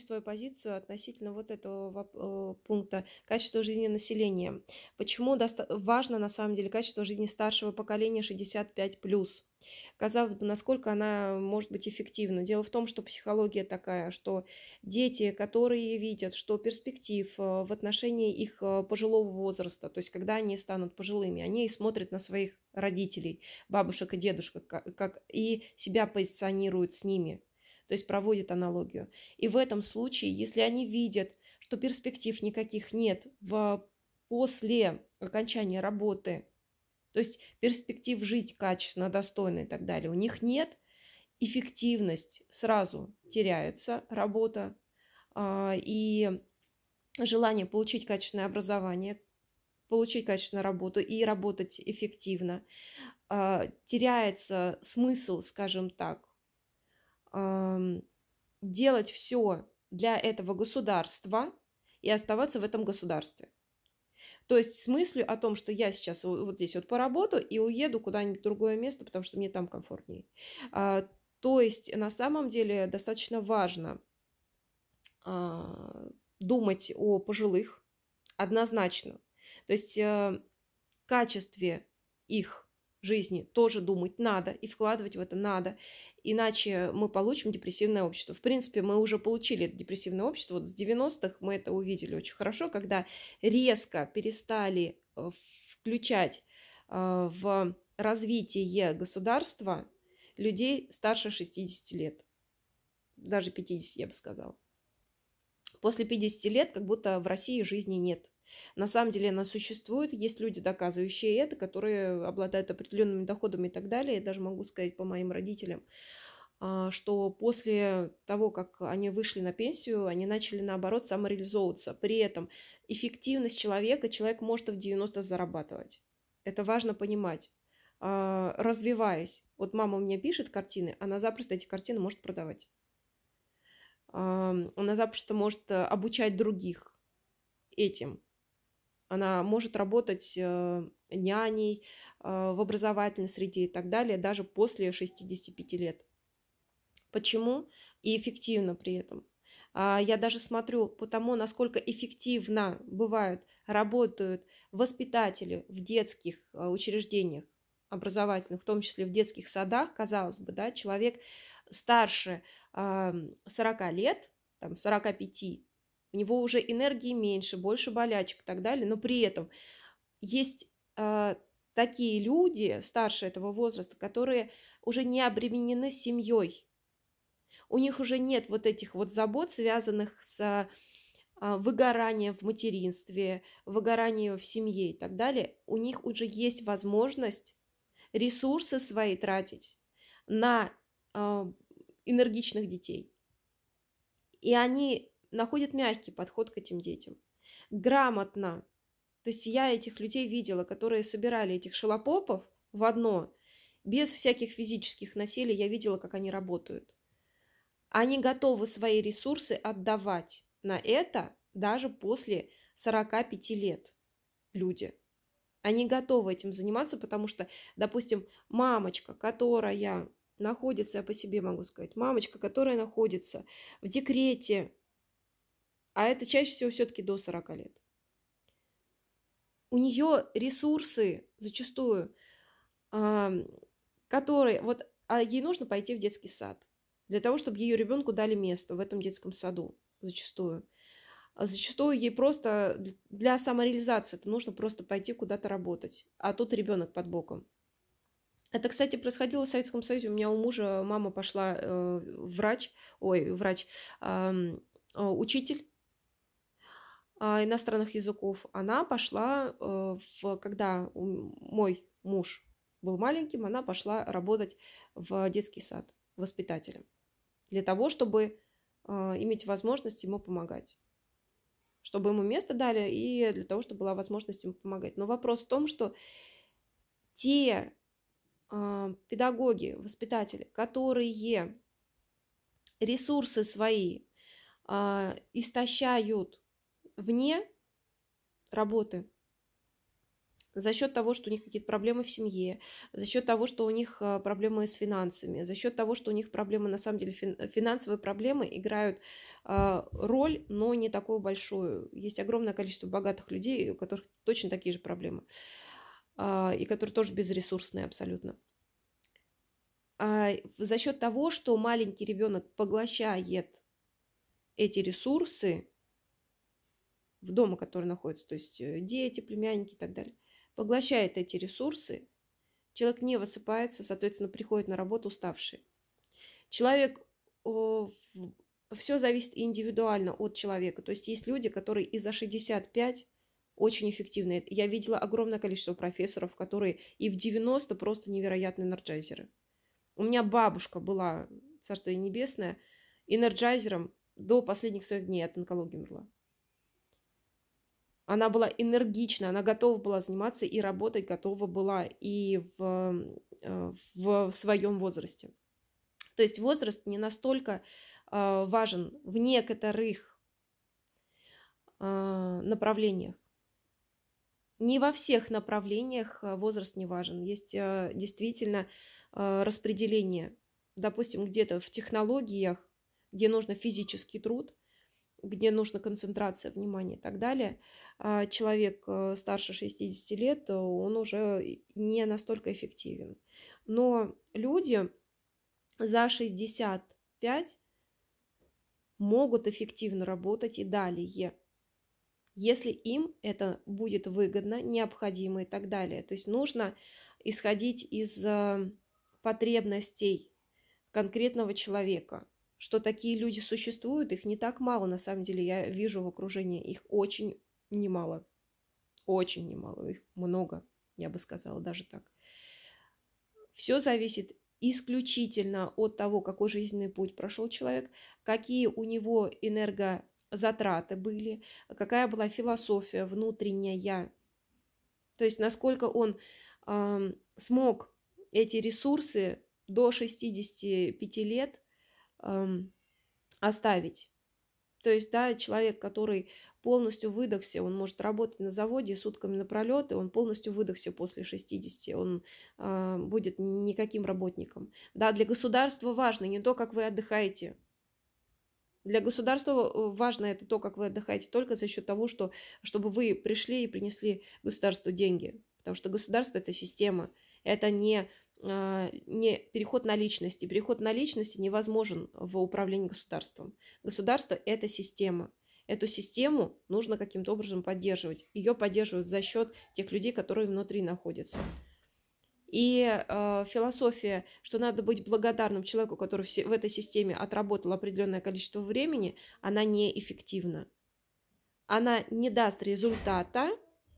свою позицию относительно вот этого э, пункта качества жизни населения. Почему важно на самом деле качество жизни старшего поколения 65 Казалось бы, насколько она может быть эффективна. Дело в том, что психология такая, что дети, которые видят, что перспектив э, в отношении их э, пожилого возраста, то есть когда они станут пожилыми, они смотрят на своих родителей, бабушек и дедушек, как, как и себя позиционируют с ними – то есть проводит аналогию. И в этом случае, если они видят, что перспектив никаких нет в, после окончания работы, то есть перспектив жить качественно, достойно и так далее, у них нет, эффективность сразу теряется, работа, а, и желание получить качественное образование, получить качественную работу и работать эффективно, а, теряется смысл, скажем так, делать все для этого государства и оставаться в этом государстве. То есть с мыслью о том, что я сейчас вот здесь вот поработаю и уеду куда-нибудь в другое место, потому что мне там комфортнее. А, то есть на самом деле достаточно важно а, думать о пожилых однозначно. То есть э, качестве их жизни тоже думать надо и вкладывать в это надо, иначе мы получим депрессивное общество. В принципе, мы уже получили это депрессивное общество, вот с 90-х мы это увидели очень хорошо, когда резко перестали э, включать э, в развитие государства людей старше 60 лет, даже 50, я бы сказала после 50 лет как будто в России жизни нет. На самом деле она существует, есть люди, доказывающие это, которые обладают определенными доходами и так далее. Я даже могу сказать по моим родителям, а, что после того, как они вышли на пенсию, они начали, наоборот, самореализовываться. При этом эффективность человека, человек может в 90 зарабатывать. Это важно понимать. А, развиваясь, вот мама у меня пишет картины, она запросто эти картины может продавать она запросто может э, обучать других этим. Она может работать э, няней э, в образовательной среде и так далее, даже после 65 лет. Почему? И эффективно при этом. А, я даже смотрю по тому, насколько эффективно бывают, работают воспитатели в детских учреждениях образовательных, в том числе в детских садах, казалось бы, да, человек старше 40 а, лет, там 45, у него уже энергии меньше, больше болячек и так далее, но при этом есть а, такие люди старше этого возраста, которые уже не обременены семьей. У них уже нет вот этих вот забот, связанных с а, выгоранием в материнстве, выгоранием в семье и так далее. У них уже есть возможность ресурсы свои тратить на а, энергичных детей. И они находят мягкий подход к этим детям. Грамотно. То есть я этих людей видела, которые собирали этих шелопопов в одно, без всяких физических насилий, я видела, как они работают. Они готовы свои ресурсы отдавать на это даже после 45 лет люди. Они готовы этим заниматься, потому что, допустим, мамочка, которая находится, я по себе могу сказать, мамочка, которая находится в декрете, а это чаще всего все-таки до 40 лет. У нее ресурсы зачастую, которые, вот, а ей нужно пойти в детский сад для того, чтобы ее ребенку дали место в этом детском саду зачастую. А зачастую ей просто для самореализации это нужно просто пойти куда-то работать, а тут ребенок под боком. Это, кстати, происходило в Советском Союзе. У меня у мужа мама пошла э, врач, ой, врач, э, учитель э, иностранных языков. Она пошла, э, в, когда мой муж был маленьким, она пошла работать в детский сад воспитателем для того, чтобы э, иметь возможность ему помогать чтобы ему место дали и для того, чтобы была возможность ему помогать. Но вопрос в том, что те а, педагоги, воспитатели, которые ресурсы свои а, истощают вне работы за счет того, что у них какие-то проблемы в семье, за счет того, что у них а, проблемы с финансами, за счет того, что у них проблемы, на самом деле, финансовые проблемы играют роль, но не такую большую. Есть огромное количество богатых людей, у которых точно такие же проблемы. А, и которые тоже безресурсные абсолютно. А за счет того, что маленький ребенок поглощает эти ресурсы в доме, который находится, то есть э, дети, племянники и так далее, поглощает эти ресурсы, человек не высыпается, соответственно, приходит на работу уставший. Человек все зависит индивидуально от человека. То есть есть люди, которые и за 65 очень эффективно. Я видела огромное количество профессоров, которые и в 90 просто невероятные энерджайзеры. У меня бабушка была, царство и небесное, энерджайзером до последних своих дней от онкологии умерла. Она была энергична, она готова была заниматься и работать готова была и в, э, в своем возрасте. То есть возраст не настолько э, важен в некоторых э, направлениях не во всех направлениях э, возраст не важен. Есть э, действительно э, распределение. Допустим, где-то в технологиях, где нужно физический труд, где нужна концентрация внимания и так далее, а человек старше 60 лет, он уже не настолько эффективен. Но люди за 65 могут эффективно работать и далее если им это будет выгодно, необходимо и так далее. То есть нужно исходить из э, потребностей конкретного человека, что такие люди существуют, их не так мало, на самом деле, я вижу в окружении, их очень немало, очень немало, их много, я бы сказала даже так. Все зависит исключительно от того, какой жизненный путь прошел человек, какие у него энерго затраты были, какая была философия внутренняя, то есть насколько он э, смог эти ресурсы до 65 лет э, оставить. То есть, да, человек, который полностью выдохся, он может работать на заводе сутками напролет, и он полностью выдохся после 60, он э, будет никаким работником. Да, для государства важно не то, как вы отдыхаете, для государства э, важно это то, как вы отдыхаете, только за счет того, что, чтобы вы пришли и принесли государству деньги. Потому что государство – это система, это не, а, не переход на личности. Переход на личности невозможен в управлении государством. Государство – это система. Эту систему нужно каким-то образом поддерживать. Ее поддерживают за счет тех людей, которые внутри находятся. И э, философия, что надо быть благодарным человеку, который в, в этой системе отработал определенное количество времени, она неэффективна. Она не даст результата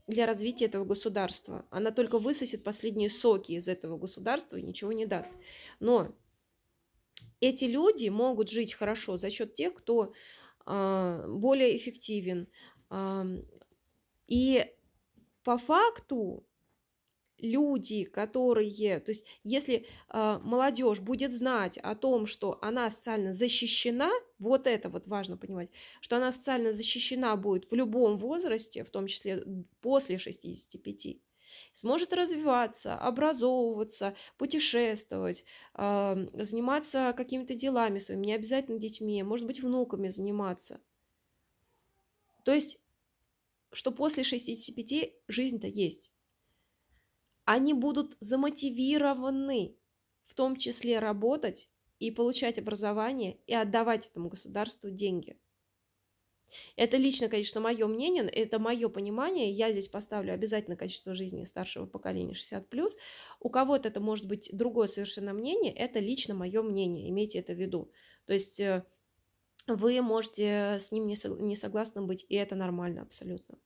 для развития этого государства. Она только высосет последние соки из этого государства и ничего не даст. Но эти люди могут жить хорошо за счет тех, кто э, более эффективен. Э, и по факту люди, которые, то есть если э, молодежь будет знать о том, что она социально защищена, вот это вот важно понимать, что она социально защищена будет в любом возрасте, в том числе после 65, сможет развиваться, образовываться, путешествовать, э, заниматься какими-то делами своими, не обязательно детьми, может быть, внуками заниматься. То есть, что после 65 жизнь-то есть они будут замотивированы в том числе работать и получать образование и отдавать этому государству деньги. Это лично, конечно, мое мнение, это мое понимание. Я здесь поставлю обязательно качество жизни старшего поколения 60+. У кого-то это может быть другое совершенно мнение, это лично мое мнение, имейте это в виду. То есть э, вы можете с ним не согласны быть, и это нормально абсолютно.